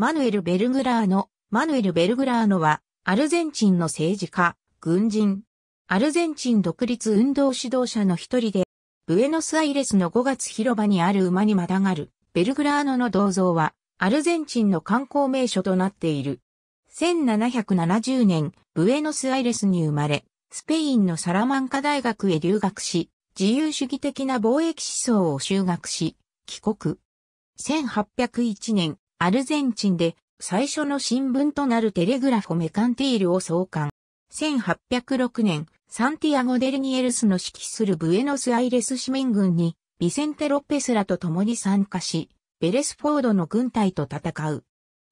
マヌエル・ベルグラーノ。マヌエル・ベルグラーノは、アルゼンチンの政治家、軍人、アルゼンチン独立運動指導者の一人で、ブエノスアイレスの5月広場にある馬にまたがる、ベルグラーノの銅像は、アルゼンチンの観光名所となっている。1770年、ブエノスアイレスに生まれ、スペインのサラマンカ大学へ留学し、自由主義的な貿易思想を修学し、帰国。1801年、アルゼンチンで最初の新聞となるテレグラフォメカンティールを創刊。1806年、サンティアゴ・デルニエルスの指揮するブエノスアイレス市民軍に、ビセンテ・ロペスらと共に参加し、ベレスフォードの軍隊と戦う。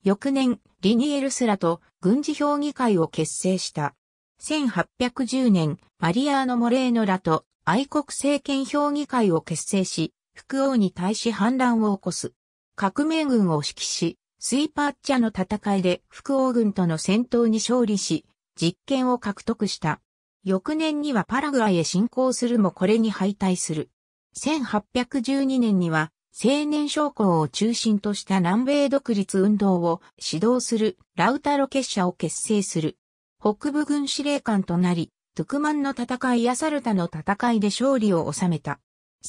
翌年、リニエルスらと軍事評議会を結成した。1810年、マリアーノ・モレーノらと愛国政権評議会を結成し、副王に対し反乱を起こす。革命軍を指揮し、スイパーチャの戦いで福王軍との戦闘に勝利し、実権を獲得した。翌年にはパラグアイへ侵攻するもこれに敗退する。1812年には青年将校を中心とした南米独立運動を指導するラウタロ結社を結成する。北部軍司令官となり、トゥクマンの戦いやサルタの戦いで勝利を収めた。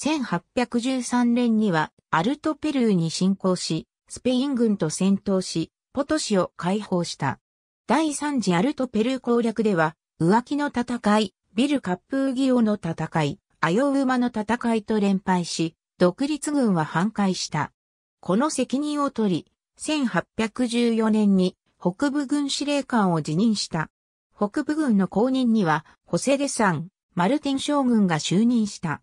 1813年にはアルトペルーに侵攻し、スペイン軍と戦闘し、ポトシを解放した。第3次アルトペルー攻略では、浮気の戦い、ビル・カップウギオの戦い、アヨウマの戦いと連敗し、独立軍は反壊した。この責任を取り、1814年に北部軍司令官を辞任した。北部軍の後任には、ホセデサン、マルティン将軍が就任した。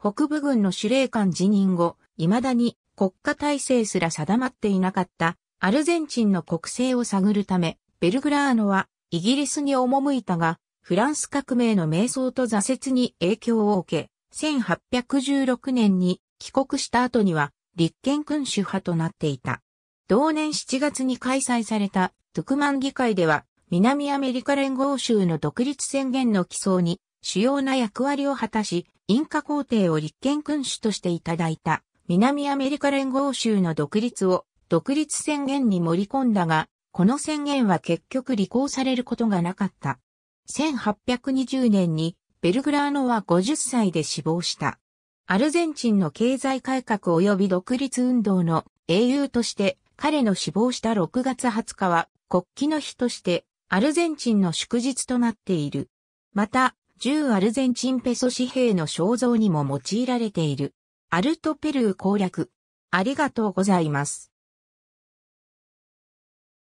北部軍の司令官辞任後、未だに国家体制すら定まっていなかったアルゼンチンの国政を探るため、ベルグラーノはイギリスに赴いたが、フランス革命の瞑想と挫折に影響を受け、1816年に帰国した後には立憲君主派となっていた。同年7月に開催されたトゥクマン議会では南アメリカ連合州の独立宣言の起草に主要な役割を果たし、インカ皇帝を立憲君主としていただいた。南アメリカ連合州の独立を独立宣言に盛り込んだが、この宣言は結局履行されることがなかった。1820年にベルグラーノは50歳で死亡した。アルゼンチンの経済改革及び独立運動の英雄として彼の死亡した6月20日は国旗の日としてアルゼンチンの祝日となっている。また、10アルゼンチンペソ紙幣の肖像にも用いられている。アルトペルー攻略。ありがとうございます。